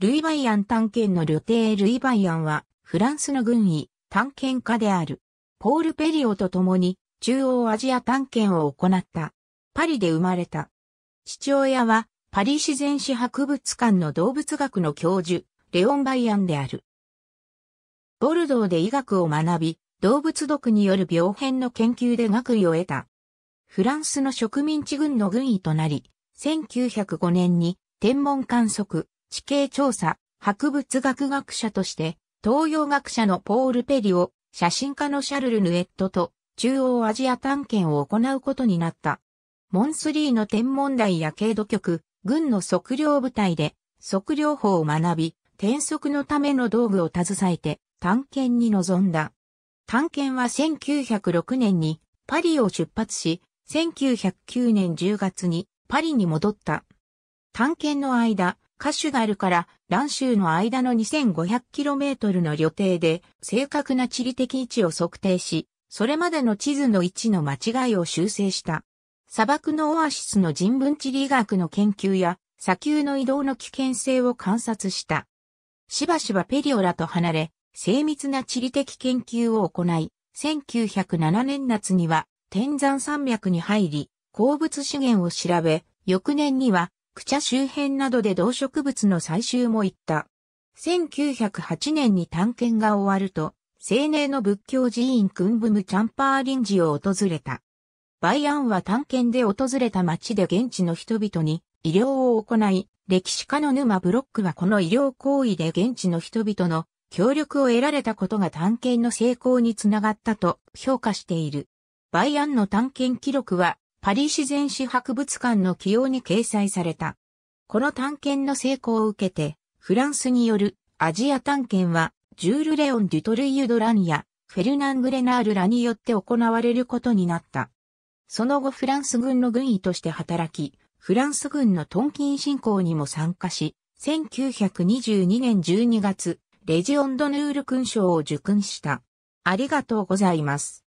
ルイ・バイアン探検の旅程ルイ・バイアンは、フランスの軍医、探検家である。ポール・ペリオと共に、中央アジア探検を行った。パリで生まれた。父親は、パリ自然史博物館の動物学の教授、レオン・バイアンである。ボルドーで医学を学び、動物毒による病変の研究で学位を得た。フランスの植民地軍の軍医となり、1905年に天文観測、地形調査、博物学学者として、東洋学者のポール・ペリオ、写真家のシャルル・ヌエットと中央アジア探検を行うことになった。モンスリーの天文台や軽度局、軍の測量部隊で測量法を学び、転測のための道具を携えて探検に臨んだ。探検は1906年にパリを出発し、1909年10月にパリに戻った。探検の間、カシュガルから乱州の間の 2500km の旅程で正確な地理的位置を測定し、それまでの地図の位置の間違いを修正した。砂漠のオアシスの人文地理学の研究や砂丘の移動の危険性を観察した。しばしばペリオラと離れ、精密な地理的研究を行い、1907年夏には天山山脈に入り、鉱物資源を調べ、翌年にはクチャ周辺などで動植物の採集も行った。1908年に探検が終わると、青年の仏教寺院クンブムチャンパーリンジを訪れた。バイアンは探検で訪れた町で現地の人々に医療を行い、歴史家の沼ブロックはこの医療行為で現地の人々の協力を得られたことが探検の成功につながったと評価している。バイアンの探検記録はパリ自然史博物館の起用に掲載された。この探検の成功を受けて、フランスによるアジア探検は、ジュール・レオン・デュトルイユ・ドランや、フェルナン・グレナールらによって行われることになった。その後フランス軍の軍医として働き、フランス軍のトンキン侵攻にも参加し、1922年12月、レジオンドヌール勲章を受勲した。ありがとうございます。